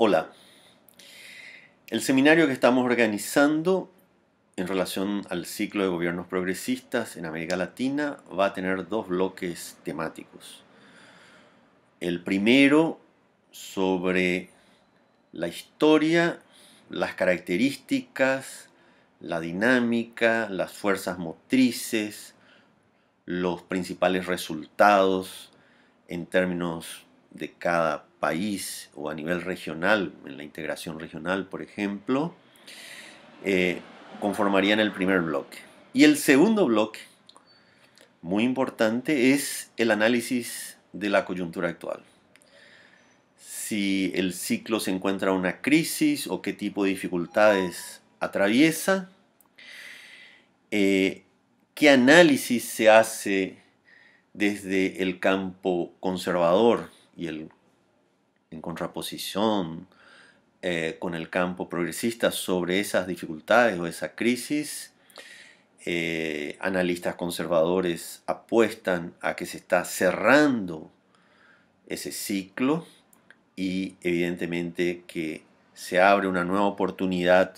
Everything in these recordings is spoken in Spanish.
Hola. El seminario que estamos organizando en relación al ciclo de gobiernos progresistas en América Latina va a tener dos bloques temáticos. El primero sobre la historia, las características, la dinámica, las fuerzas motrices, los principales resultados en términos de cada país o a nivel regional, en la integración regional, por ejemplo, eh, conformarían el primer bloque. Y el segundo bloque, muy importante, es el análisis de la coyuntura actual. Si el ciclo se encuentra una crisis o qué tipo de dificultades atraviesa, eh, qué análisis se hace desde el campo conservador y en contraposición eh, con el campo progresista sobre esas dificultades o esa crisis, eh, analistas conservadores apuestan a que se está cerrando ese ciclo y evidentemente que se abre una nueva oportunidad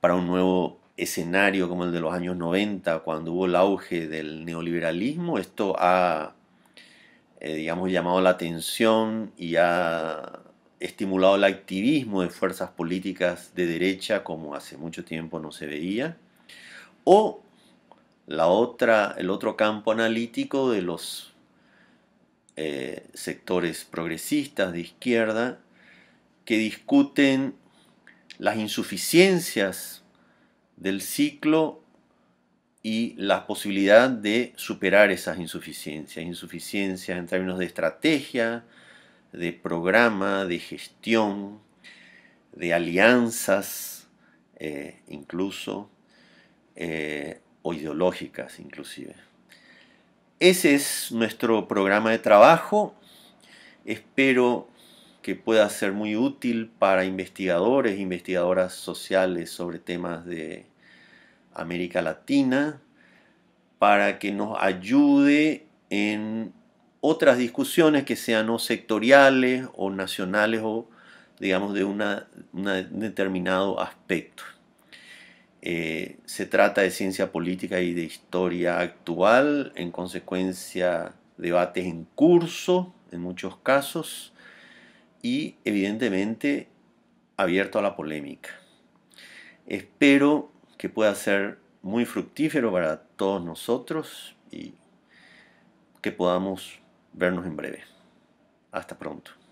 para un nuevo escenario como el de los años 90, cuando hubo el auge del neoliberalismo. Esto ha eh, digamos, llamado la atención y ha estimulado el activismo de fuerzas políticas de derecha como hace mucho tiempo no se veía. O la otra, el otro campo analítico de los eh, sectores progresistas de izquierda que discuten las insuficiencias del ciclo y la posibilidad de superar esas insuficiencias, insuficiencias en términos de estrategia, de programa, de gestión, de alianzas eh, incluso, eh, o ideológicas inclusive. Ese es nuestro programa de trabajo. Espero que pueda ser muy útil para investigadores investigadoras sociales sobre temas de América Latina, para que nos ayude en otras discusiones que sean no sectoriales o nacionales o digamos de un determinado aspecto. Eh, se trata de ciencia política y de historia actual, en consecuencia debates en curso en muchos casos y evidentemente abierto a la polémica. Espero que pueda ser muy fructífero para todos nosotros y que podamos vernos en breve. Hasta pronto.